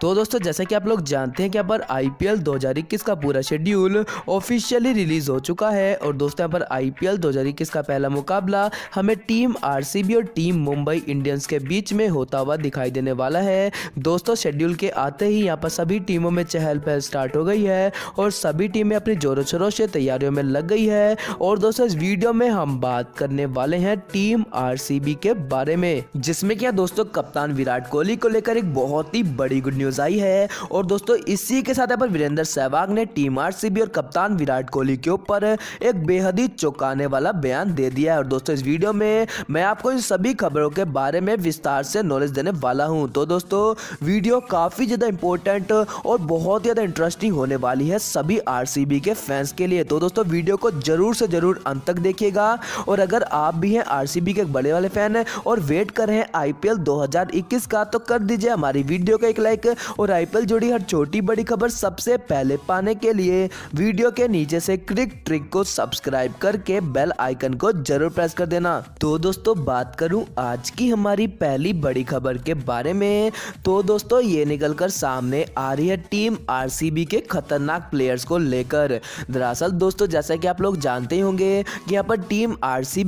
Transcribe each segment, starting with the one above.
तो दोस्तों जैसा कि आप लोग जानते हैं कि यहाँ पर आई पी एल का पूरा शेड्यूल ऑफिशियली रिलीज हो चुका है और दोस्तों यहाँ पर आई पी एल का पहला मुकाबला हमें टीम आर और टीम मुंबई इंडियंस के बीच में होता हुआ दिखाई देने वाला है दोस्तों शेड्यूल के आते ही यहाँ पर सभी टीमों में चहल पहल स्टार्ट हो गई है और सभी टीमें अपनी जोरों शोरों से तैयारियों में लग गई है और दोस्तों इस वीडियो में हम बात करने वाले हैं टीम आर के बारे में जिसमे क्या दोस्तों कप्तान विराट कोहली को लेकर एक बहुत ही बड़ी गुड न्यूज न्यूज़ आई है और दोस्तों इसी के साथ पर वीरेंद्र सहवाग ने टीम आर और कप्तान विराट कोहली के ऊपर एक बेहद ही चौंकाने वाला बयान दे दिया है और दोस्तों इस वीडियो में मैं आपको इन सभी खबरों के बारे में विस्तार से नॉलेज देने वाला हूँ तो दोस्तों वीडियो काफ़ी ज़्यादा इंपॉर्टेंट और बहुत ज़्यादा इंटरेस्टिंग होने वाली है सभी आर के फैंस के लिए तो दोस्तों वीडियो को जरूर से जरूर अंत तक देखिएगा और अगर आप भी हैं आर के एक बड़े वाले फैन और वेट कर रहे हैं आई 2021 का तो कर दीजिए हमारी वीडियो का एक लाइक और आईपीएल जुड़ी हर छोटी बड़ी खबर सबसे पहले पाने के लिए वीडियो के नीचे से क्रिक ट्रिक को सब्सक्राइब करके बेल आइकन को जरूर प्रेस कर देना तो दोस्तों बात करूं आज की हमारी पहली बड़ी खबर के बारे में तो दोस्तों ये निकल कर सामने आ रही है टीम बी के खतरनाक प्लेयर्स को लेकर दरअसल दोस्तों जैसा की आप लोग जानते ही होंगे की यहाँ पर टीम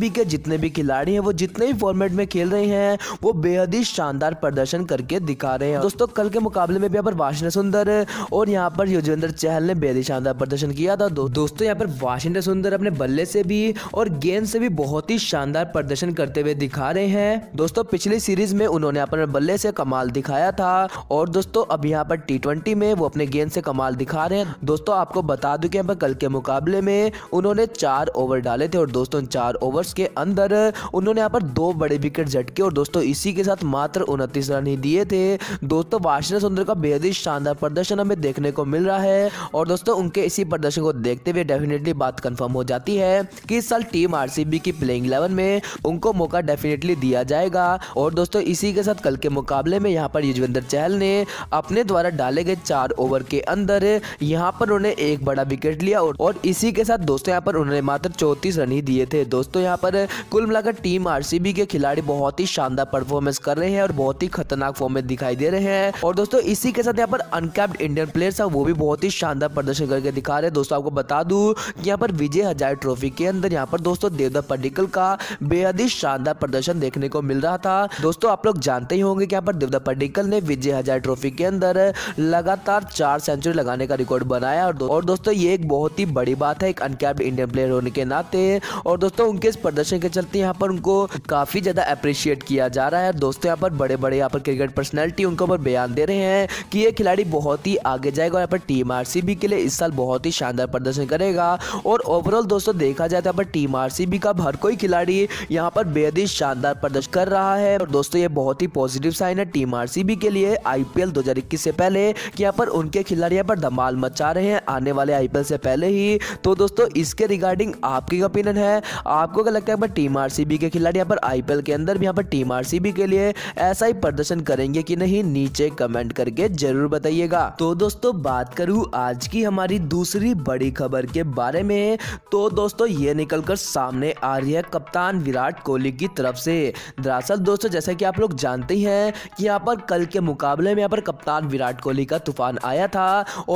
बी के जितने भी खिलाड़ी है वो जितने भी फॉर्मेट में खेल रहे हैं वो बेहद ही शानदार प्रदर्शन करके दिखा रहे हैं दोस्तों कल के मुकाबले मुकाबले में भी यहाँ पर वाशिंगटन सुंदर और यहाँ पर युजवेंद्र चहल ने बेहद शानदार प्रदर्शन किया था दो, दोस्तों यहाँ पर वाशिंगटन सुंदर अपने बल्ले से भी और गेंद से भी बहुत ही शानदार प्रदर्शन करते हुए दिखा रहे हैं दोस्तों पिछली सीरीज में उन्होंने अपने बल्ले से कमाल दिखाया था और दोस्तों अब यहाँ पर टी में वो अपने गेंद से कमाल दिखा रहे हैं दोस्तों आपको बता दू की कल के मुकाबले में उन्होंने चार ओवर डाले थे और दोस्तों चार ओवर के अंदर उन्होंने यहाँ पर दो बड़े विकेट झटके और दोस्तों इसी के साथ मात्र उनतीस रन ही दिए थे दोस्तों वाशिंगटन सुंदर का बेहद ही शानदार प्रदर्शन हमें देखने को मिल रहा है और दोस्तों उनके इसी प्रदर्शन को देखते हुए डेफिनेटली बात कंफर्म हो जाती है कि इस साल टीम आरसीबी की प्लेइंग इलेवन में उनको मौका डेफिनेटली दिया जाएगा और दोस्तों इसी के साथ कल के मुकाबले में यहाँ पर युजवेंद्र चहल ने अपने द्वारा डाले गए चार ओवर के अंदर यहाँ पर उन्होंने एक बड़ा विकेट लिया और इसी के साथ दोस्तों यहाँ पर उन्होंने मात्र चौतीस रन ही दिए थे दोस्तों यहाँ पर कुल मिलाकर टीम आर के खिलाड़ी बहुत ही शानदार परफॉर्मेंस कर रहे हैं और बहुत ही खतरनाक फॉर्म में दिखाई दे रहे हैं और दोस्तों दोस्तों इसी के साथ यहाँ पर अनकैप्ड इंडियन प्लेयर्स है वो भी बहुत ही शानदार प्रदर्शन करके दिखा रहे हैं दोस्तों आपको बता दू कि यहाँ पर विजय हजार ट्रॉफी के अंदर यहाँ पर दोस्तों देवदा पडिकल का बेहद ही शानदार प्रदर्शन देखने को मिल रहा था दोस्तों आप लोग जानते ही होंगे कि यहाँ पर देवदा पडिकल ने विजय हजार ट्रॉफी के अंदर लगातार चार सेंचुरी लगाने का रिकॉर्ड बनाया और, दो, और दोस्तों ये एक बहुत ही बड़ी बात है एक अनकैप्ड इंडियन प्लेयर होने के नाते और दोस्तों उनके इस प्रदर्शन के चलते यहाँ पर उनको काफी ज्यादा अप्रिशिएट किया जा रहा है दोस्तों यहाँ पर बड़े बड़े यहाँ पर क्रिकेट पर्सनैलिटी उनके ऊपर बयान दे रहे हैं हैं कि ये खिलाड़ी बहुत ही आगे जाएगा और यहाँ पर टीम आरसीबी के लिए इस साल बहुत ही शानदार प्रदर्शन करेगा और ओवरऑल दोस्तों देखा जाए तो यहाँ पर टीम आरसीबी का हर कोई खिलाड़ी यहाँ पर बेहद ही शानदार प्रदर्शन कर रहा है और दोस्तों ये बहुत ही पॉजिटिव साइन है टीम आरसीबी के लिए आईपीएल 2021 से पहले कि यहाँ पर उनके खिलाड़ी यहाँ पर धमाल मचा रहे हैं आने वाले आईपीएल से पहले ही तो दोस्तों इसके रिगार्डिंग आपकी ओपिनियन है आपको क्या लगता है टीम आरसीबी के खिलाड़ी यहाँ पर आईपीएल के अंदर भी यहाँ पर टीम आरसीबी के लिए ऐसा ही प्रदर्शन करेंगे कि नहीं नीचे कमेंट करके जरूर बताइएगा तो दोस्तों बात करूँ आज की हमारी दूसरी बड़ी खबर के बारे में तो दोस्तों ये निकल कर सामने आ रही है कप्तान विराट कोहली की तरफ से दरअसल दोस्तों जैसा कि आप लोग जानते हैं कि यहाँ पर कल के मुकाबले में यहाँ पर कप्तान विराट कोहली का तूफान आया था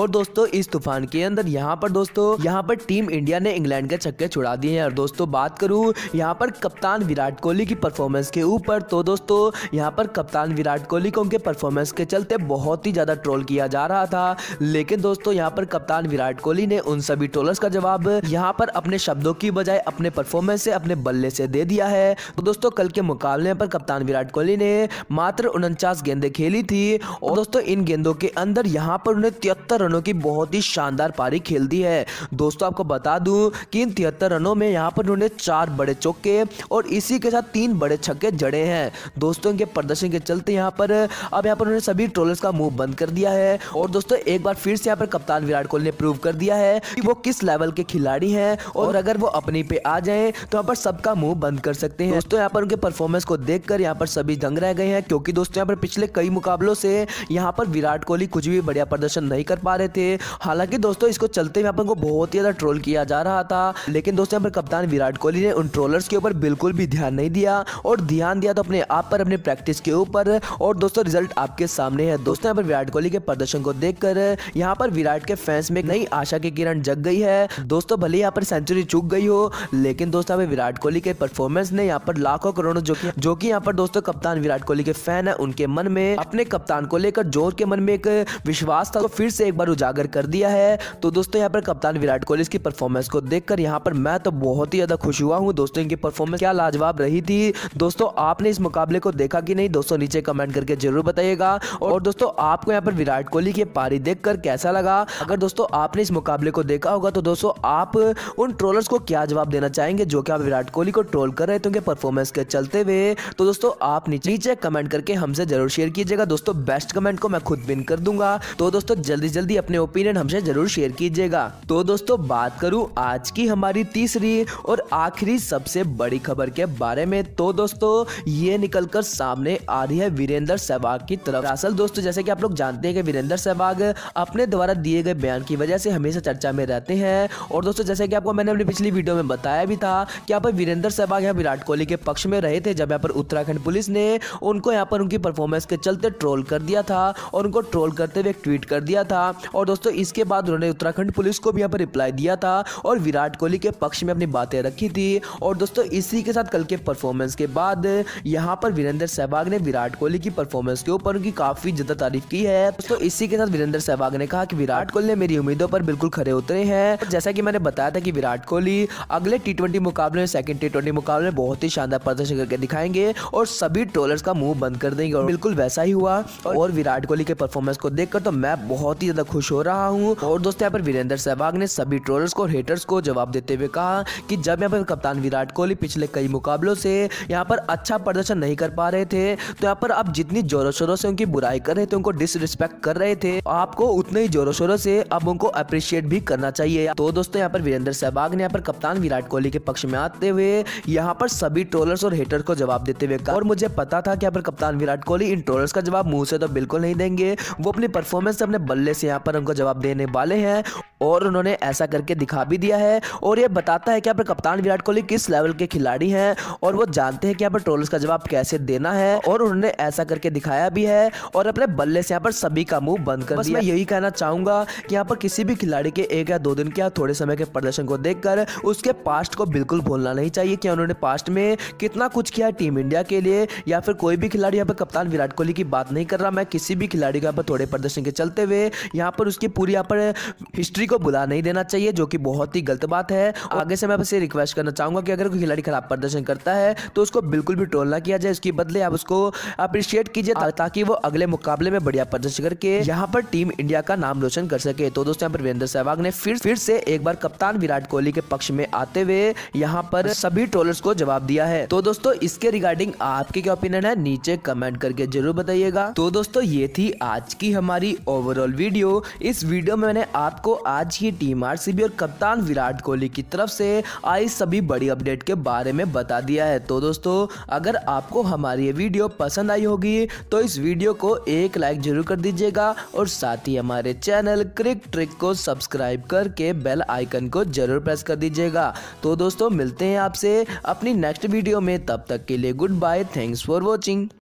और दोस्तों इस तूफान के अंदर यहाँ पर दोस्तों यहाँ पर टीम इंडिया ने इंग्लैंड के छक्के छुड़ा दिए हैं और दोस्तों बात करूँ यहाँ पर कप्तान विराट कोहली की परफॉर्मेंस के ऊपर तो दोस्तों यहाँ पर कप्तान विराट कोहली को उनके परफॉर्मेंस के चलते बहुत ही ज़्यादा ट्रोल किया जा रहा था लेकिन दोस्तों यहाँ पर कप्तान विराट कोहली ने उन सभी ट्रोलर्स का जवाब यहाँ पर अपने शब्दों की बजाय अपने परफॉर्मेंस से अपने बल्ले से दे दिया है तो दोस्तों कल के मुकाबले पर कप्तान विराट कोहली ने मात्र उनचास गेंदे खेली थी और दोस्तों इन गेंदों के अंदर यहाँ पर उन्हें तिहत्तर रनों की बहुत ही शानदार पारी खेल दी है दोस्तों आपको बता दू की इन तिहत्तर रनों में यहाँ पर उन्होंने चार बड़े चौके और इसी के साथ तीन बड़े छक्के जड़े हैं दोस्तों इनके प्रदर्शन के चलते यहाँ पर अब यहाँ पर उन्होंने सभी ट्रोलर ने उसका मुंह बंद कर दिया है और दोस्तों एक बार फिर से यहाँ पर कप्तान विराट कोहली ने प्रूव कर दिया है कि वो किस लेवल के खिलाड़ी हैं और अगर वो अपने पे आ जाए तो यहाँ पर सबका मुंह बंद कर सकते हैं दोस्तों यहाँ पर उनके परफॉर्मेंस को देखकर यहाँ पर सभी दंग रह गए हैं क्योंकि दोस्तों यहाँ पर पिछले कई मुकाबलों से यहाँ पर विराट कोहली कुछ भी बढ़िया प्रदर्शन नहीं कर पा रहे थे हालांकि दोस्तों इसको चलते यहाँ पर उनको बहुत ही ज्यादा ट्रोल किया जा रहा था लेकिन दोस्तों यहाँ पर कप्तान विराट कोहली ने उन ट्रोलर्स के ऊपर बिल्कुल भी ध्यान नहीं दिया और ध्यान दिया तो अपने आप पर अपने प्रैक्टिस के ऊपर और दोस्तों रिजल्ट आपके सामने है दोस्तों यहाँ पर विराट कोहली के प्रदर्शन को देखकर यहाँ पर विराट के फैंस में नई आशा की किरण जग गई है दोस्तों भले यहाँ पर सेंचुरी चुक गई हो लेकिन दोस्तों यहाँ विराट कोहली के परफॉर्मेंस ने यहाँ पर लाखों करोड़ों जो की जो की यहाँ पर दोस्तों कप्तान विराट कोहली के फैन है उनके मन में अपने कप्तान को लेकर जोर के मन में एक विश्वास था तो फिर से एक बार उजागर कर दिया है तो दोस्तों यहाँ पर कप्तान विराट कोहली की परफॉर्मेंस को देखकर यहाँ पर मैं तो बहुत ही ज्यादा खुश हुआ हूँ दोस्तों इनकी परफॉर्मेंस क्या लाजवाब रही थी दोस्तों आपने इस मुकाबले को देखा कि नहीं दोस्तों नीचे कमेंट करके जरूर बताइएगा और दोस्तों दोस्तों आपको यहाँ पर विराट कोहली की पारी देखकर कैसा लगा अगर दोस्तों आपने इस मुकाबले को देखा होगा तो दोस्तों आप उन ट्रोलर्स को क्या जवाब देना चाहेंगे जो कि आप विराट कोहली को ट्रोल कर रहे थे उनके परफॉर्मेंस के चलते हुए तो दोस्तों आप नीचे कमेंट करके हमसे जरूर शेयर कीजिएगा दोस्तों बेस्ट कमेंट को मैं खुद बिन कर दूंगा तो दोस्तों जल्दी जल्दी अपने ओपिनियन हमसे जरूर शेयर कीजिएगा तो दोस्तों बात करूं आज की हमारी तीसरी और आखिरी सबसे बड़ी खबर के बारे में तो दोस्तों ये निकलकर सामने आ रही है वीरेंद्र सहवाग की तरफ दरअसल दोस्तों जैसे कि आप लोग जानते हैं कि वीरेंद्र सहवाग अपने द्वारा दिए गए बयान की वजह से हमेशा चर्चा में रहते हैं और दोस्तों जैसे कि आपको मैंने अपनी पिछली वीडियो में बताया भी था कि यहाँ पर वीरेंद्र सहवाग यहाँ विराट कोहली के पक्ष में रहे थे जब यहाँ पर उत्तराखंड पुलिस ने उनको यहाँ पर उनकी परफॉर्मेंस के चलते ट्रोल कर दिया था और उनको ट्रोल करते हुए ट्वीट कर दिया था और दोस्तों इसके बाद उन्होंने उत्तराखंड पुलिस को भी यहाँ पर रिप्लाई दिया था और विराट कोहली के पक्ष में अपनी बातें रखी थी और दोस्तों इसी के साथ कल के परफॉर्मेंस के बाद यहाँ पर वीरेंद्र सहवाग ने विराट कोहली की परफॉर्मेंस के ऊपर उनकी काफ़ी ज़्यादा ज़्यादा तारीफ की है दोस्तों इसी के साथ वीरेंद्र सहवाग ने कहा कि विराट कोहली ने मेरी उम्मीदों पर बिल्कुल खड़े उतरे हैं जैसा कि मैंने बताया था कि विराट कोहली अगले टी ट्वेंटी मुकाबले में सेकंड टी ट्वेंटी मुकाबले में बहुत ही शानदार प्रदर्शन करके दिखाएंगे और सभी ट्रोलर्स का मुंह बंद कर देंगे और बिल्कुल वैसा ही हुआ और विराट कोहली के परफॉर्मेंस को देखकर तो मैं बहुत ही ज्यादा खुश हो रहा हूँ और दोस्तों यहाँ पर वीरेंद्र सहवाग ने सभी ट्रोलर्स को हेटर्स को जवाब देते हुए कहा कि जब यहाँ पर कप्तान विराट कोहली पिछले कई मुकाबलों से यहाँ पर अच्छा प्रदर्शन नहीं कर पा रहे थे तो यहाँ पर आप जितनी जोरों शोरों से उनकी बुराई कर रहे थे उनको डिसरिस्पेक्ट कर रहे थे आपको उतने ही जोरों शोरों से अब उनको अप्रिशिएट भी करना चाहिए तो दोस्तों यहाँ पर वीरेंद्र सहवाग ने यहाँ पर कप्तान विराट कोहली के पक्ष में आते हुए यहाँ पर सभी ट्रोलर्स और हेटर को जवाब देते हुए और मुझे पता था कि यहाँ पर कप्तान विराट कोहली इन ट्रोलर्स का जवाब मुंह से तो बिल्कुल नहीं देंगे वो अपनी परफॉर्मेंस अपने बल्ले से यहाँ पर उनको जवाब देने वाले हैं और उन्होंने ऐसा करके दिखा भी दिया है और ये बताता है कि यहाँ पर कप्तान विराट कोहली किस लेवल के खिलाड़ी हैं और वो जानते हैं कि यहाँ पर ट्रोल्स का जवाब कैसे देना है और उन्होंने ऐसा करके दिखाया भी है और अपने बल्ले से यहाँ पर सभी का मुंह बंद कर दिया यही कहना चाहूंगा कि यहाँ पर किसी भी खिलाड़ी के एक या दो दिन के या थोड़े समय के प्रदर्शन को देख उसके पास्ट को बिल्कुल भूलना नहीं चाहिए कि उन्होंने पास्ट में कितना कुछ किया टीम इंडिया के लिए या फिर कोई भी खिलाड़ी यहाँ पर कप्तान विराट कोहली की बात नहीं कर रहा मैं किसी भी खिलाड़ी का यहाँ पर थोड़े प्रदर्शन के चलते हुए यहाँ पर उसकी पूरी यहाँ पर हिस्ट्री को को बुला नहीं देना चाहिए जो कि बहुत ही गलत बात है आगे से मैं बस ये रिक्वेस्ट करना चाहूंगा कि अगर कोई खिलाड़ी खराब प्रदर्शन करता है तो उसको बिल्कुल भी ट्रोल ना किया जाए उसके बदले आप उसको अप्रिशिएट कीजिए ताकि वो अगले मुकाबले में बढ़िया प्रदर्शन करके यहाँ पर टीम इंडिया का नाम रोशन कर सके तो दोस्तों यहाँ पर वीरेंद्र सहवाग ने फिर फिर से एक बार कप्तान विराट कोहली के पक्ष में आते हुए यहाँ पर सभी ट्रोलर्स को जवाब दिया है तो दोस्तों इसके रिगार्डिंग आपके क्या ओपिनियन है नीचे कमेंट करके जरूर बताइएगा तो दोस्तों ये थी आज की हमारी ओवरऑल वीडियो इस वीडियो में मैंने आपको आज की टीम आरसीबी और कप्तान विराट कोहली की तरफ से आई सभी बड़ी अपडेट के बारे में बता दिया है तो दोस्तों अगर आपको हमारी ये वीडियो पसंद आई होगी तो इस वीडियो को एक लाइक जरूर कर दीजिएगा और साथ ही हमारे चैनल क्रिक ट्रिक को सब्सक्राइब करके बेल आइकन को जरूर प्रेस कर दीजिएगा तो दोस्तों मिलते हैं आपसे अपनी नेक्स्ट वीडियो में तब तक के लिए goodbye thanks for watching